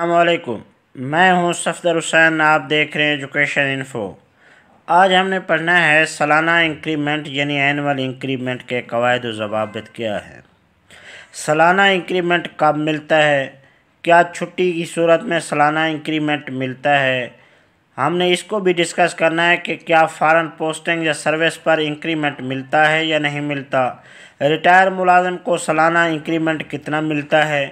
अल्लाम मैं हूँ सफदर हुसैन आप देख रहे हैं एजुकेशन इन्फो आज हमने पढ़ना है सालाना इंक्रीमेंट यानी एनअल इंक्रीमेंट के कवायद जवाब क्या है सालाना इंक्रीमेंट कब मिलता है क्या छुट्टी की सूरत में सालाना इंक्रीमेंट मिलता है हमने इसको भी डिस्कस करना है कि क्या फ़ारन पोस्टिंग या सर्विस पर इंक्रीमेंट मिलता है या नहीं मिलता रिटायर मुलाजम को सालाना इंक्रीमेंट कितना मिलता है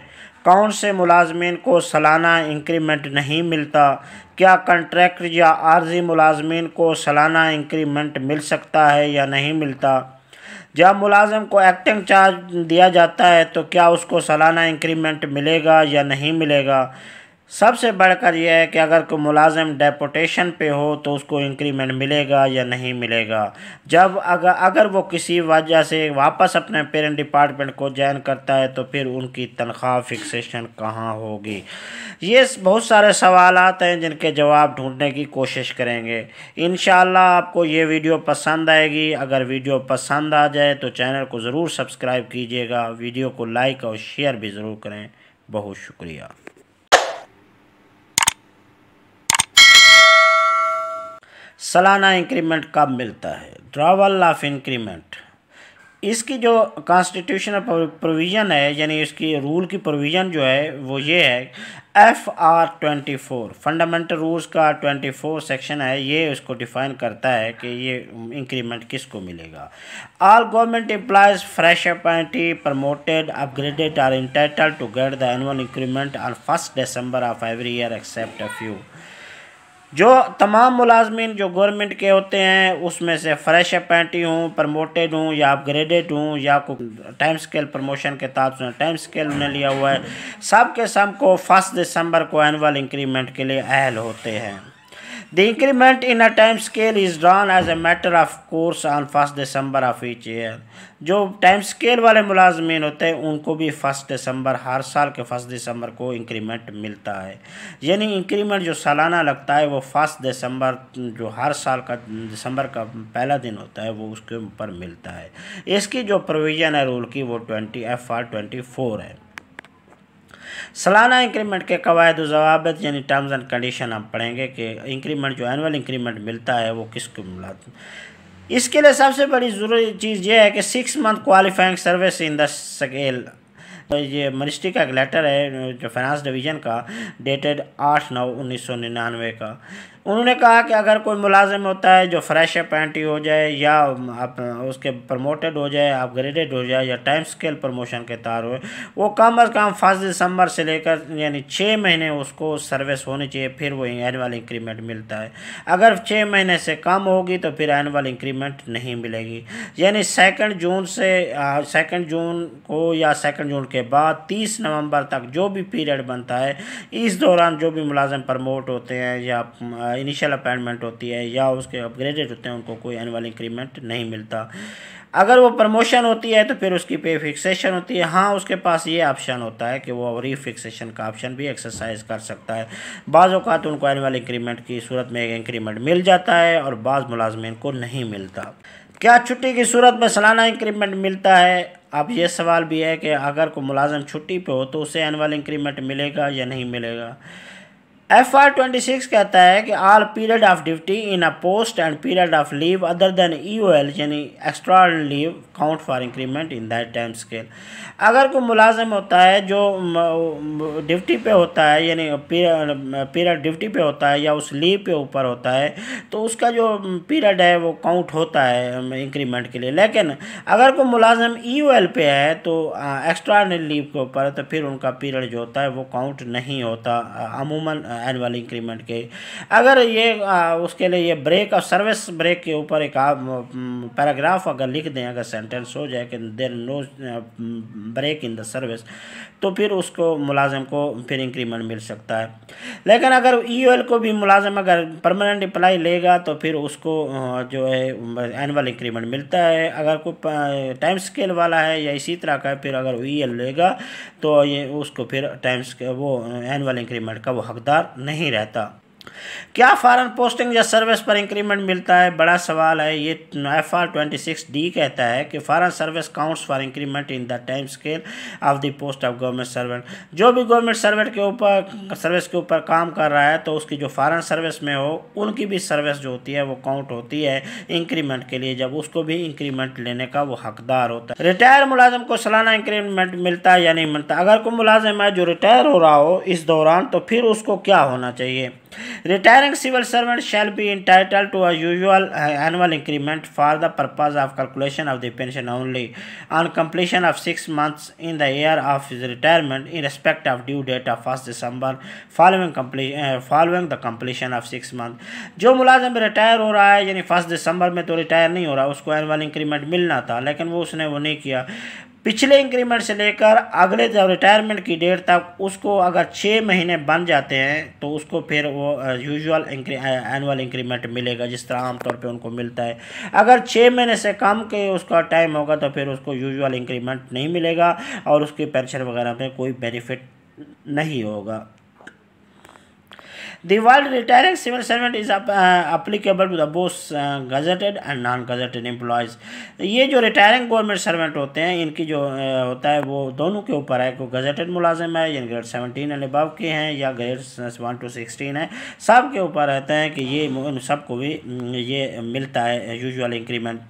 कौन से मुलाजमन को सालाना इंक्रीमेंट नहीं मिलता क्या कंट्रैक्ट या आर्जी मुलाजमन को सालाना इंक्रीमेंट मिल सकता है या नहीं मिलता जब मुलाजम को एक्टिंग चार्ज दिया जाता है तो क्या उसको सालाना इंक्रीमेंट मिलेगा या नहीं मिलेगा सबसे बढ़कर यह है कि अगर कोई मुलाजिम डेपोटेशन पे हो तो उसको इंक्रीमेंट मिलेगा या नहीं मिलेगा जब अगर अगर वो किसी वजह से वापस अपने पेरेंट डिपार्टमेंट को ज्वाइन करता है तो फिर उनकी तनख्वाह फिक्सेशन कहाँ होगी ये बहुत सारे सवाल हैं जिनके जवाब ढूंढने की कोशिश करेंगे इन आपको ये वीडियो पसंद आएगी अगर वीडियो पसंद आ जाए तो चैनल को ज़रूर सब्सक्राइब कीजिएगा वीडियो को लाइक और शेयर भी ज़रूर करें बहुत शुक्रिया सालाना इंक्रीमेंट कब मिलता है ड्रावल ऑफ इंक्रीमेंट इसकी जो कॉन्स्टिट्यूशनल प्रोविज़न है यानी इसकी रूल की प्रोविज़न जो है वो ये है F R twenty four fundamental rules का ट्वेंटी फोर सेक्शन है ये उसको डिफाइन करता है कि ये इंक्रीमेंट किसको मिलेगा all government employees fresh appointee promoted upgraded are entitled to get the annual increment on first December of every year except a few जो तमाम मुलाजमीन जो गवर्नमेंट के होते हैं उसमें से फ्रेश अपेंटी हूँ प्रमोटेड हूँ या अपग्रेडेड हूँ या को टाइम स्केल प्रमोशन के तहत उसने टाइम स्केल उन्हें लिया हुआ है सब के सब को फर्स्ट दिसंबर को एनुअल इंक्रीमेंट के लिए अहल होते हैं The increment in a time scale is drawn as a matter of course on first December of each year जो टाइम स्केल वाले मुलाजमीन होते हैं उनको भी फर्स्ट दिसंबर हर साल के फर्स्ट दिसंबर को इंक्रीमेंट मिलता है यानी इंक्रीमेंट जो सालाना लगता है वो फर्स्ट दिसंबर जो हर साल का दिसंबर का पहला दिन होता है वो उसके ऊपर मिलता है इसकी जो प्रोविज़न है रूल की वो twenty F R twenty four है सालाना इंक्रीमेंट के कवायद जवाब यानी टर्म्स एंड कंडीशन हम पढ़ेंगे कि इंक्रीमेंट जो एनअल इंक्रीमेंट मिलता है वो किसको मिला इसके लिए सबसे बड़ी ज़रूरी चीज़ यह है कि six month qualifying service in the scale ये मिनिस्ट्री का एक लेटर है जो फाइनेंस डिवीज़न का डेटेड आठ नौ उन्नीस सौ निन्यानवे का उन्होंने कहा कि अगर कोई मुलाजिम होता है जो फ्रेश पेंटी हो जाए या आप उसके प्रमोटेड हो जाए अपग्रेडेड हो जाए या टाइम स्केल प्रमोशन के तार हो वो कम अज़ कम फर्स्ट दिसंबर से लेकर यानी छः महीने उसको सर्विस होनी चाहिए फिर वो एनुअल इंक्रीमेंट मिलता है अगर छः महीने से कम होगी तो फिर एनुअल इंक्रीमेंट नहीं मिलेगी यानी सेकेंड जून से सेकेंड जून को या सेकेंड जून के के बाद तीस नवंबर तक जो भी पीरियड बनता है इस दौरान जो भी मुलाजम प्रमोट होते हैं या इनिशियल अपॉइंटमेंट होती है या उसके अपग्रेडेड होते हैं उनको कोई एनुअल इंक्रीमेंट नहीं मिलता अगर वो प्रमोशन होती है तो फिर उसकी पे फिक्सेशन होती है हाँ उसके पास ये ऑप्शन होता है कि वो रीफिक्सेशन का ऑप्शन भी एक्सरसाइज कर सकता है बाज़ अवत उनको एनुअल इंक्रीमेंट की सूरत में एक इंक्रीमेंट मिल जाता है और बाज़ मुलाजमन को नहीं मिलता क्या छुट्टी की सूरत में सालाना इंक्रीमेंट मिलता है अब ये सवाल भी है कि अगर कोई मुलाजम छुट्टी पे हो तो उसे एनअल इंक्रीमेंट मिलेगा या नहीं मिलेगा एफ आर ट्वेंटी सिक्स कहता है कि all period of duty in a post and period of leave other than E O L यानी extra leave count for increment in that time scale अगर कोई मुलाजम होता है जो ड्यूटी पे होता है यानी पीरियड ड्यूटी पे होता है या उस लीव पे ऊपर होता है तो उसका जो पीरियड है वो काउंट होता है इंक्रीमेंट के लिए लेकिन अगर कोई मुलाजम ई e ओ एल पे है तो एक्स्ट्रा लीव के ऊपर तो फिर उनका पीरियड जो होता है वो काउंट नहीं होता अमूमन एनुअल इंक्रीमेंट के अगर ये आ, उसके लिए ये ब्रेक और सर्विस ब्रेक के ऊपर एक आप पैराग्राफ अगर लिख दें अगर सेंटेंस हो जाए कि there no break in the service तो फिर उसको मुलाजम को फिर इंक्रीमेंट मिल सकता है लेकिन अगर ई e को भी मुलाजम अगर परमानेंट अप्लाई लेगा तो फिर उसको जो है एनुअल इंक्रीमेंट मिलता है अगर कोई टाइम स्केल वाला है या इसी तरह का फिर अगर ई e लेगा तो ये उसको फिर टाइम्स वो एनुअल इंक्रीमेंट का वो हकदार नहीं रहता क्या फॉरन पोस्टिंग या सर्विस पर इंक्रीमेंट मिलता है बड़ा सवाल है ये F R twenty six D कहता है कि foreign service counts for increment in the time scale of the post of government servant जो भी गवर्नमेंट सर्वेंट के ऊपर सर्विस के ऊपर काम कर रहा है तो उसकी जो फॉरन सर्विस में हो उनकी भी सर्विस जो होती है वो काउंट होती है इंक्रीमेंट के लिए जब उसको भी इंक्रीमेंट लेने का वो हकदार होता है रिटायर मुलाजम को सालाना इंक्रीमेंट मिलता है या नहीं मिलता अगर कोई मुलाजिम है जो रिटायर हो रहा हो इस दौरान तो फिर उसको क्या होना चाहिए Retiring civil servant shall be entitled to a usual annual increment for the purpose of calculation of the pension only on completion of six months in the year of his retirement in respect of due date of 1st December following completion following the completion of six month जो मुलाजम retire हो रहा है यानी first दिसंबर में तो retire नहीं हो रहा उसको एनुअल इंक्रीमेंट मिलना था लेकिन वो उसने वो नहीं किया पिछले इंक्रीमेंट से लेकर अगले जब रिटायरमेंट की डेट तक उसको अगर छः महीने बन जाते हैं तो उसको फिर वो यूजुअल एनुअल इंक्रीमेंट मिलेगा जिस तरह आमतौर पे उनको मिलता है अगर छः महीने से कम के उसका टाइम होगा तो फिर उसको यूजुअल इंक्रीमेंट नहीं मिलेगा और उसकी पेंशन वगैरह में कोई बेनिफिट नहीं होगा The word retiring civil servant is up, uh, to applicable to the both non uh, gazetted and non gazetted employees. ये जो रिटायरिंग गवर्नमेंट सर्वेंट होते हैं इनकी जो uh, होता है वो दोनों के ऊपर है कोई गजेटेड मुलाजिम है या ग्रेड सेवनटीन एंड अबव के हैं या ग्रेड वन टू सिक्सटीन है सब के ऊपर रहते हैं कि ये इन सबको भी ये मिलता है usual increment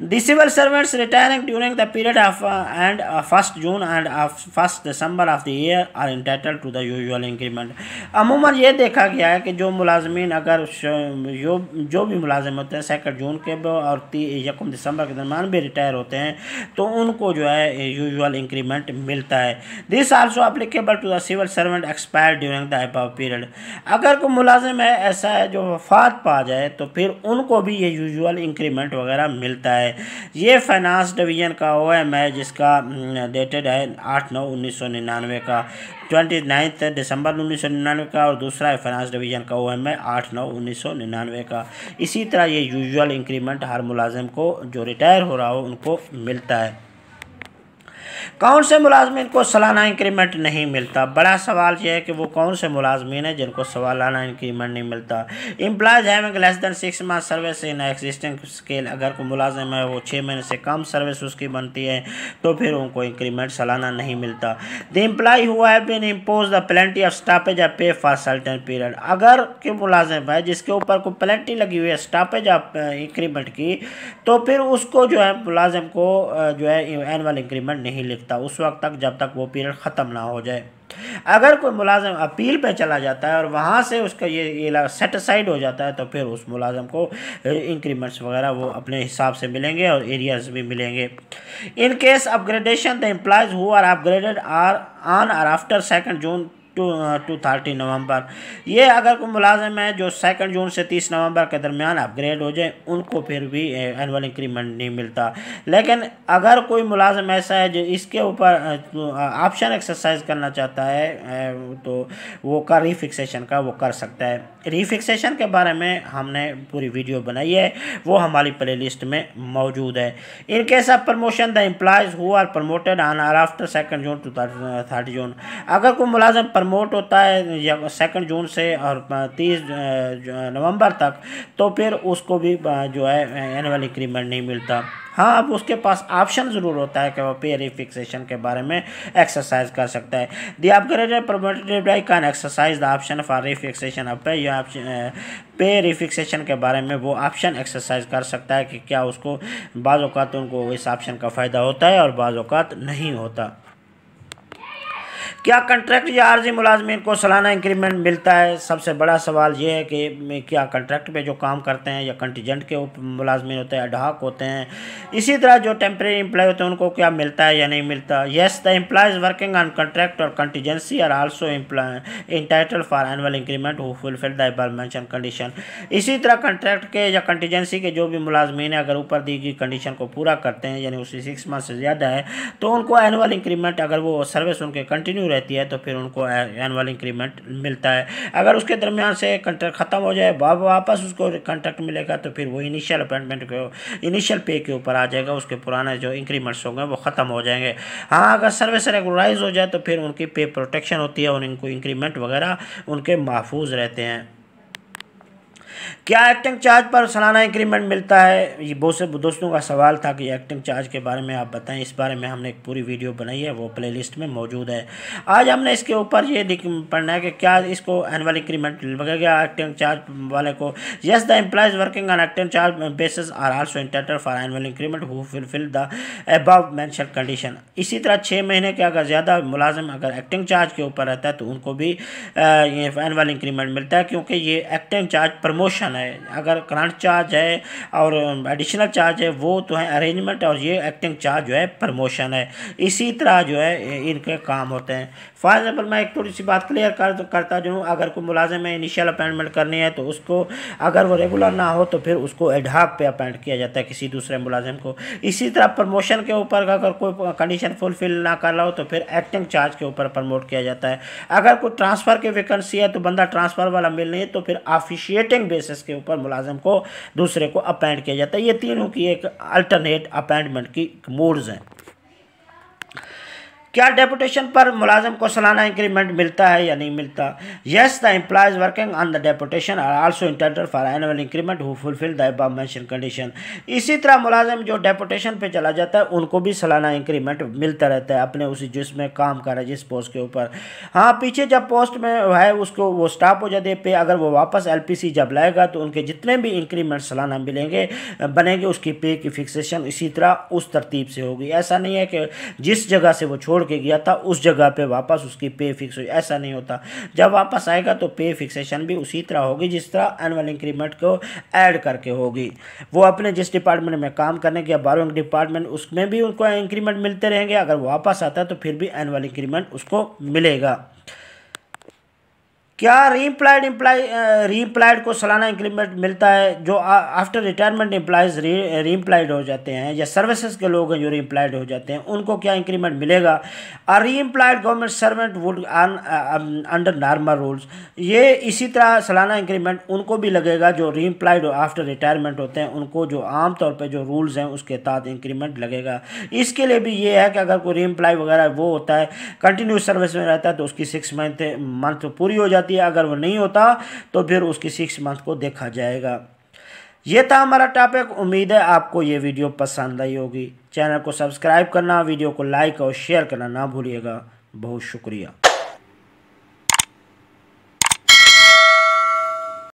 The civil servants retiring during the period of uh, and uh, 1st June and of 1st December of the year are entitled to the usual increment. अमूमन ये देखा गया है कि जो मुलाजमीन अगर जो जो भी मुलाजिम होते हैं सेकेंड जून के और यकम दिसंबर के दरमियान भी रिटायर होते हैं तो उनको जो है यूजल इंक्रीमेंट मिलता है this also applicable to the civil servant expire during the above period अगर कोई मुलाजिम है ऐसा है जो वफात पा जाए तो फिर उनको भी ये यूजल इंक्रीमेंट वगैरह मिलता है है ये फाइनेंस डिवीजन का ओ एम है जिसका डेटेड हम्म, है आठ नौ उन्नीस सौ निन्यानवे का ट्वेंटी नाइन्थ दिसंबर उन्नीस सौ निन्यानवे का और दूसरा है फाइनेंस डिवीजन का ओ एम है आठ नौ उन्नीस सौ निन्यानवे का इसी तरह ये यूजुअल इंक्रीमेंट हर मुलाजिम को जो रिटायर हो रहा हो उनको मिलता है कौन से मुलाजमन को सालाना इंक्रीमेंट नहीं मिलता बड़ा सवाल यह है कि वो कौन से मुलाजमन है जिनको सालाना इंक्रीमेंट नहीं मिलता employees having less than six month service in existing scale अगर कोई मुलाजम है वो छः महीने से कम सर्विस उसकी बनती है तो फिर उनको इंक्रीमेंट सालाना नहीं मिलता द इम्प्लाई हुआ है been impose the penalty of stoppage या पे फॉर सर्टन पीरियड अगर के मुलाजिम है जिसके ऊपर कोई प्लेंटी लगी हुई है स्टापेज ऑफ इंक्रीमेंट की तो फिर उसको जो है मुलाजिम को जो है एनअल इंक्रीमेंट नहीं देखता उस वक्त तक जब तक वो पीरियड ख़त्म ना हो जाए अगर कोई मुलाजम अपील पे चला जाता है और वहाँ से उसका ये इलाका सेटिसाइड हो जाता है तो फिर उस मुलाजम को इंक्रीमेंट्स वगैरह वो अपने हिसाब से मिलेंगे और एरियाज भी मिलेंगे in case upgradation the employees who are upgraded are on or after second June to thirty November ये अगर कोई मुलाजिम है जो सेकंड जून से तीस नवंबर के दरमियान अपग्रेड हो जाए उनको फिर भी एनअल इंक्रीमेंट नहीं मिलता लेकिन अगर कोई मुलाजिम ऐसा है जो इसके ऊपर ऑप्शन एक्सरसाइज तो, करना चाहता है तो वो का रीफिक्सेशन का वो कर सकता है रीफिक्सेशन के बारे में हमने पूरी वीडियो बनाई है वो हमारी लिस्ट में मौजूद है in case of promotion the employees who are promoted on or after second June to thirty June अगर कोई मुलाजम प्रमोट होता है सेकंड जून से और तीस नवंबर तक तो फिर उसको भी जो है एनुअल इंक्रीमेंट नहीं मिलता हाँ अब उसके पास ऑप्शन ज़रूर होता है कि वह पे रिफिक्सेशन के बारे में एक्सरसाइज कर सकता है the upgraded promotee they can exercise the option for refixation अब पे या पे रिफिक्सेशन के बारे में वो ऑप्शन एक्सरसाइज कर सकता है कि क्या उसको बाज़ात उनको इस ऑप्शन का फ़ायदा होता है और बाज़ात नहीं होता क्या कंट्रैक्ट या आर्जी मुलाजमीन को सालाना इंक्रीमेंट मिलता है सबसे बड़ा सवाल ये है कि क्या कंट्रैक्ट पे जो काम करते हैं या कंटीजेंट के मुलाजमन होते हैं अडाक होते हैं इसी तरह जो टेम्प्रेरी एम्प्लॉय होते हैं उनको क्या मिलता है या नहीं मिलता yes the employees working on contract और contingency are also entitled for annual increment who fulfil the condition इसी तरह कंट्रैक्ट के या कंटीजेंसी के जो भी है अगर ऊपर दी गई कंडीशन को पूरा करते हैं यानी उसी सिक्स मंथ से ज़्यादा है तो उनको एनअल इंक्रीमेंट अगर वो सर्विस उनके कंटिन्यू रहती है तो फिर उनको एनअल इंक्रीमेंट मिलता है अगर उसके दरमियान से कंट्रैक्ट ख़त्म हो जाए वापस उसको कंट्रैक्ट मिलेगा तो फिर वो इनिशियल अपॉइंटमेंट के इनिशियल पे के ऊपर आ जाएगा उसके पुराने जो इंक्रीमेंट्स होंगे वो ख़त्म हो जाएंगे हाँ अगर सर्विस रेगुलराइज हो जाए तो फिर उनकी पे प्रोटेक्शन होती है और इनको इंक्रीमेंट वगैरह उनके महफूज रहते हैं क्या एक्टिंग चार्ज पर सालाना इंक्रीमेंट मिलता है ये बहुत से दोस्तों का सवाल था कि एक्टिंग चार्ज के बारे में आप बताएं इस बारे में हमने एक पूरी वीडियो बनाई है वो प्लेलिस्ट में मौजूद है आज हमने इसके ऊपर ये पढ़ना है कि क्या इसको एनुअल इंक्रीमेंट लगेगा एक्टिंग चार्ज वाले को yes the employees working on acting charge basis are also entitled for annual increment who fulfil the above mention condition इसी तरह छः महीने के अगर ज़्यादा मुलाजिम अगर एक्टिंग चार्ज के ऊपर रहता है तो उनको भी एनुअल इंक्रीमेंट मिलता है क्योंकि ये एक्टिंग चार्ज प्रमोशन है है अगर करंट चार्ज है और एडिशनल चार्ज है वो तो है अरेंजमेंट और ये एक्टिंग चार्ज जो है प्रमोशन है इसी तरह जो है इनके काम होते हैं फॉर एग्जाम्पल मैं एक थोड़ी सी बात क्लियर कर करता जो अगर कोई मुलाजिम है इनिशियल अपॉइंटमेंट करनी है तो उसको अगर वो रेगुलर ना हो तो फिर उसको एडहाक पे अपॉइंट किया जाता है किसी दूसरे मुलाजिम को इसी तरह प्रमोशन के ऊपर अगर कोई कंडीशन फुलफिल ना कर रहा हो तो फिर एक्टिंग चार्ज के ऊपर प्रमोट किया जाता है अगर कोई ट्रांसफ़र की वैकेंसी है तो बंदा ट्रांसफ़र वाला मिल नहीं है तो फिर ऑफिशिएटिंग बेसिस इसके ऊपर मुलाजम को दूसरे को अपॉइंट किया जाता है ये तीनों की एक अल्टरनेट अपॉइंटमेंट की मोड्स हैं क्या डेपुटेशन पर मुलाजम को सालाना इंक्रीमेंट मिलता है या नहीं मिलता yes the employees working on the deputation are also intended for annual increment who fulfil the above mention condition इसी तरह मुलाजम जो डेपुटेशन पे चला जाता है उनको भी सालाना इंक्रीमेंट मिलता रहता है अपने उसी जिसमें काम कर रहा है जिस पोस्ट के ऊपर हाँ पीछे जब पोस्ट में है उसको वो स्टाफ हो जाते पे अगर वो वापस एल पी सी जब लाएगा तो उनके जितने भी इंक्रीमेंट सालाना मिलेंगे बनेंगे उसकी पे की फिक्सेशन इसी तरह उस तरतीब से होगी ऐसा नहीं है कि जिस जगह से वो छोड़ के गया था उस जगह पे वापस उसकी पे फिक्स हुई ऐसा नहीं होता जब वापस आएगा तो पे फिक्सेशन भी उसी तरह होगी जिस तरह एनुअल इंक्रीमेंट को ऐड करके होगी वो अपने जिस डिपार्टमेंट में काम करने के बारहवें डिपार्टमेंट उसमें भी उनको इंक्रीमेंट मिलते रहेंगे अगर वापस आता है तो फिर भी एनुअल इंक्रीमेंट उसको मिलेगा क्या रीम्प्लाइड इम्प्लाई रीम्प्लाइड को सालाना इंक्रीमेंट मिलता है जो आफ्टर रिटायरमेंट एम्प्लाइज रीम्प्लाइड हो जाते हैं या सर्विसेज के लोग हैं जो रीम्प्लाइड हो जाते हैं उनको क्या इंक्रीमेंट मिलेगा और reemployed government servant would under normal rules ये इसी तरह सालाना इंक्रीमेंट उनको भी लगेगा जो रीम्प्लाइड आफ्टर रिटायरमेंट होते हैं उनको जो आम तौर पर जो रूल्स हैं उसके तहत इंक्रीमेंट लगेगा इसके लिए भी ये है कि अगर कोई रीम्प्लाई वगैरह वो होता है कंटिन्यूस सर्विस में रहता है तो उसकी सिक्स मंथ मंथ पूरी हो जाती जाती है अगर वो नहीं होता तो फिर उसकी सिक्स मंथ को देखा जाएगा ये था हमारा टॉपिक उम्मीद है आपको ये वीडियो पसंद आई होगी चैनल को सब्सक्राइब करना वीडियो को लाइक और शेयर करना ना भूलिएगा बहुत शुक्रिया